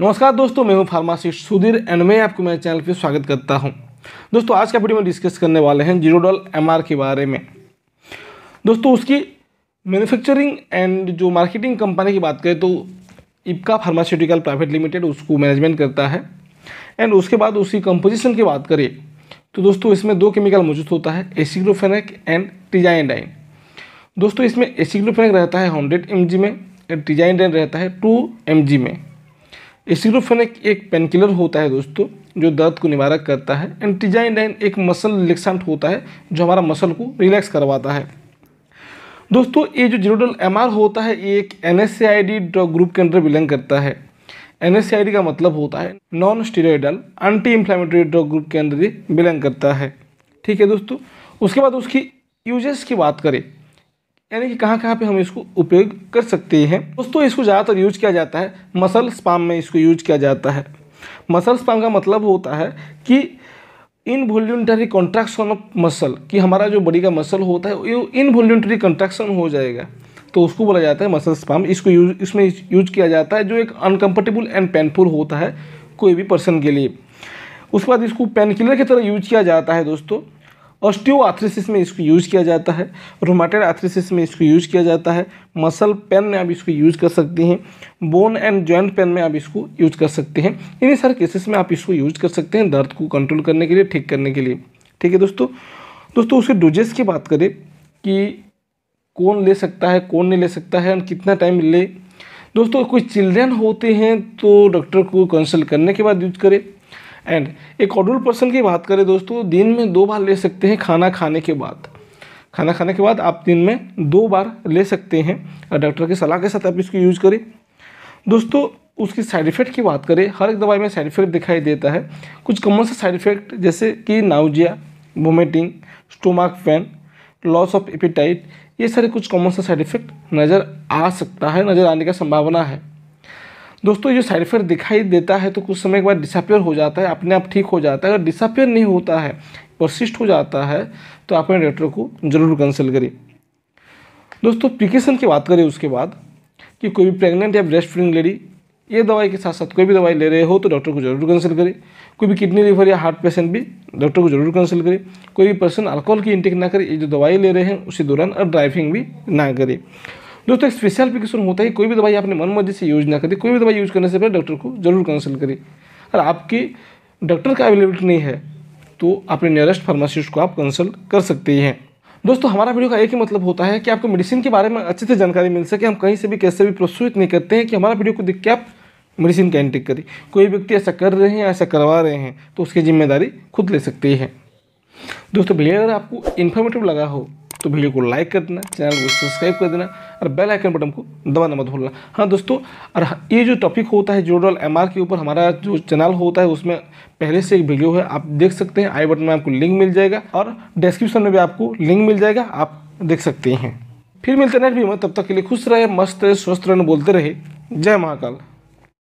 नमस्कार दोस्तों मैं हूं फार्मासिस्ट सुधीर एंड मैं आपको मेरे चैनल पर स्वागत करता हूं दोस्तों आज का वीडियो में डिस्कस करने वाले हैं जीरोडॉल एमआर के बारे में दोस्तों उसकी मैन्युफैक्चरिंग एंड जो मार्केटिंग कंपनी की बात करें तो इपका फार्मास्यूटिकल प्राइवेट लिमिटेड उसको मैनेजमेंट करता है एंड उसके बाद उसकी कंपोजिशन की बात करिए तो दोस्तों इसमें दो केमिकल मौजूद होता है एसिग्लोफेनिक एंड टिजाइनडाइन दोस्तों इसमें एसिग्लोफेनिक रहता है हंड्रेड एम में एंड टिजाइनडाइन रहता है टू एम में एसिरोफेनिक एक पेनकिलर होता है दोस्तों जो दर्द को निवारक करता है एंटीजाइन डाइन एक मसल रिलेक्सेंट होता है जो हमारा मसल को रिलैक्स करवाता है दोस्तों ये जो जीरोडल एम होता है ये एक एन ड्रॉ ग्रुप के अंदर बिलोंग करता है एन का मतलब होता है non steroidal anti inflammatory drug group के अंदर ये बिलोंग करता है ठीक है दोस्तों उसके बाद उसकी यूजेस की बात करें यानी कि कहाँ कहाँ पे हम इसको उपयोग कर सकते हैं दोस्तों इसको ज़्यादातर यूज किया जाता है मसल स्पाम में इसको यूज किया जाता है मसल स्पाम का मतलब होता है कि involuntary contraction of muscle कि हमारा जो बॉडी का मसल होता है वो इन वॉल्यूंटरी कंट्रैक्शन हो जाएगा तो उसको बोला जाता है मसल स्पाम इसको यूज इसमें यूज किया जाता है जो एक अनकम्फर्टेबल एंड पेनफुल होता है कोई भी पर्सन के लिए उसके बाद इसको पेन किलर की तरह यूज किया जाता है दोस्तों ऑस्टियोआर्थ्रिसिस में इसको यूज़ किया जाता है रोमाटेड आर्थ्रिसिस में इसको यूज़ किया जाता है मसल पेन में आप इसको यूज़ कर सकते हैं बोन एंड जॉइंट पेन में आप इसको यूज़ कर सकते हैं इन्हीं सारे केसेस में आप इसको यूज़ कर सकते हैं दर्द को कंट्रोल करने के लिए ठीक करने के लिए ठीक है दोस्तों दोस्तों उसके डोजेस की बात करें कि कौन ले सकता है कौन नहीं ले सकता है और कितना टाइम ले दोस्तों कोई चिल्ड्रेन होते हैं तो डॉक्टर को कंसल्ट करने के बाद यूज करें एंड एक ऑडुल पर्सन की बात करें दोस्तों दिन में दो बार ले सकते हैं खाना खाने के बाद खाना खाने के बाद आप दिन में दो बार ले सकते हैं डॉक्टर की सलाह के साथ आप इसको यूज करें दोस्तों उसकी साइड इफ़ेक्ट की बात करें हर एक दवाई में साइड इफ़ेक्ट दिखाई देता है कुछ कॉमन से साइड इफ़ेक्ट जैसे कि nausea vomiting stomach pain loss of appetite ये सारे कुछ कॉमन से साइड इफ़ेक्ट नज़र आ सकता है नज़र आने का संभावना है दोस्तों ये साइड इफेक्ट दिखाई देता है तो कुछ समय के बाद डिसअपेयर हो जाता है अपने आप ठीक हो जाता है अगर डिसअपेयर नहीं होता है परसिस्ट हो जाता है तो आप अपने डॉक्टर को जरूर कंसल्ट करिए दोस्तों प्रिकेशन की बात करें उसके बाद कि कोई भी प्रेगनेंट या ब्रेस्ट फीडिंग लेडी ये दवाई के साथ साथ कोई भी दवाई ले रहे हो तो डॉक्टर को जरूर कंसल्ट करें कोई भी किडनी लीवर या हार्ट पेशेंट भी डॉक्टर को जरूर कंसल्ट करें कोई भी पर्सन अल्कोहल की इंटेक ना करे ये जो दवाई ले रहे हैं उसी दौरान और ड्राइविंग भी ना करें दोस्तों एक स्पेशल एप्लीकेशन होता है कोई भी दवाई आपने मन मर्जी से यूज ना करें कोई भी दवाई यूज करने से पहले डॉक्टर को जरूर कंसल्ट करें अगर आपके डॉक्टर का अवेलेबिलिटी नहीं है तो अपने नियरेस्ट फार्मासिस्ट को आप कंसल्ट कर सकते हैं दोस्तों हमारा वीडियो का एक ही मतलब होता है कि आपको मेडिसिन के बारे में अच्छे से जानकारी मिल सके हम कहीं से भी कैसे भी प्रोत्साहित नहीं करते हैं कि हमारा वीडियो को देख के आप मेडिसिन का इंटेक करें कोई व्यक्ति ऐसा कर रहे हैं ऐसा करवा रहे हैं तो उसकी जिम्मेदारी खुद ले सकते हैं दोस्तों भैया अगर आपको इन्फॉर्मेटिव लगा हो तो वीडियो को लाइक कर देना चैनल को सब्सक्राइब कर देना और बेल आइकन बटन को दबाना मत भूलना हाँ दोस्तों और हाँ, ये जो टॉपिक होता है जोडल एम के ऊपर हमारा जो चैनल होता है उसमें पहले से एक वीडियो है आप देख सकते हैं आई बटन में आपको लिंक मिल जाएगा और डिस्क्रिप्शन में भी आपको लिंक मिल जाएगा आप देख सकते हैं फिर मिलते नेट भी तब तक के लिए खुश रहे मस्त रहे स्वस्थ रहने बोलते रहे जय महाकाल